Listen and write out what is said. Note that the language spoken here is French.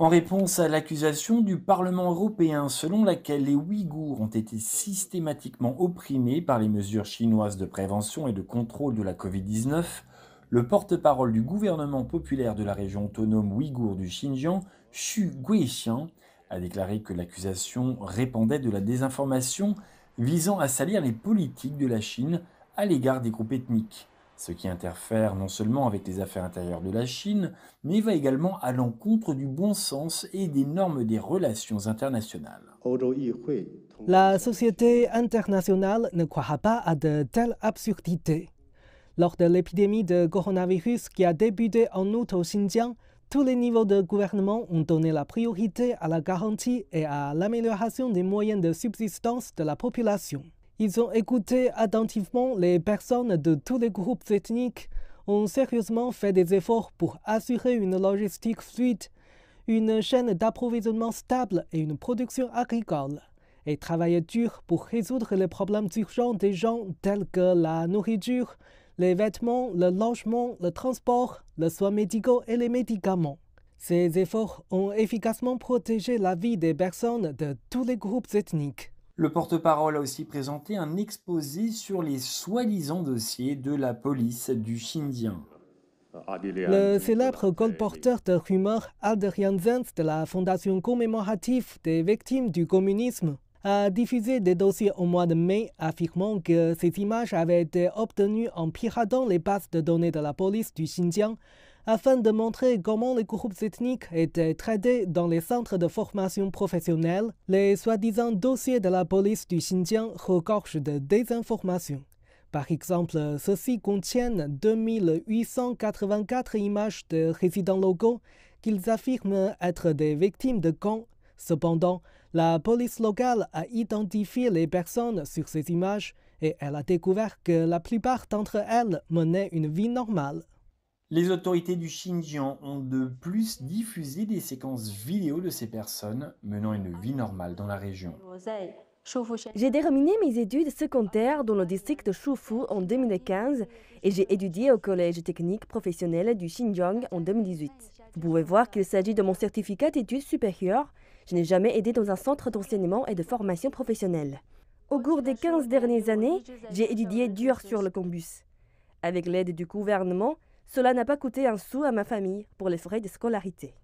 en réponse à l'accusation du Parlement européen selon laquelle les Ouïghours ont été systématiquement opprimés par les mesures chinoises de prévention et de contrôle de la Covid-19, le porte-parole du gouvernement populaire de la région autonome ouïghour du Xinjiang, Xu Guixian, a déclaré que l'accusation répandait de la désinformation visant à salir les politiques de la Chine à l'égard des groupes ethniques ce qui interfère non seulement avec les affaires intérieures de la Chine, mais va également à l'encontre du bon sens et des normes des relations internationales. La société internationale ne croira pas à de telles absurdités. Lors de l'épidémie de coronavirus qui a débuté en août au Xinjiang, tous les niveaux de gouvernement ont donné la priorité à la garantie et à l'amélioration des moyens de subsistance de la population. Ils ont écouté attentivement les personnes de tous les groupes ethniques, ont sérieusement fait des efforts pour assurer une logistique fluide, une chaîne d'approvisionnement stable et une production agricole, et travaillé dur pour résoudre les problèmes urgents des gens tels que la nourriture, les vêtements, le logement, le transport, les soins médicaux et les médicaments. Ces efforts ont efficacement protégé la vie des personnes de tous les groupes ethniques. Le porte-parole a aussi présenté un exposé sur les soi-disant dossiers de la police du Xinjiang. Le célèbre colporteur de rumeurs Alderian Zenz de la Fondation commémorative des victimes du communisme a diffusé des dossiers au mois de mai, affirmant que ces images avaient été obtenues en piratant les bases de données de la police du Xinjiang afin de montrer comment les groupes ethniques étaient traités dans les centres de formation professionnelle, les soi-disant dossiers de la police du Xinjiang regorgent de désinformations. Par exemple, ceux-ci contiennent 2884 images de résidents locaux qu'ils affirment être des victimes de camps. Cependant, la police locale a identifié les personnes sur ces images et elle a découvert que la plupart d'entre elles menaient une vie normale. Les autorités du Xinjiang ont de plus diffusé des séquences vidéo de ces personnes menant une vie normale dans la région. J'ai terminé mes études secondaires dans le district de Shufu en 2015 et j'ai étudié au Collège technique professionnel du Xinjiang en 2018. Vous pouvez voir qu'il s'agit de mon certificat d'études supérieures. Je n'ai jamais aidé dans un centre d'enseignement et de formation professionnelle. Au cours des 15 dernières années, j'ai étudié dur sur le campus. Avec l'aide du gouvernement, cela n'a pas coûté un sou à ma famille pour les frais de scolarité.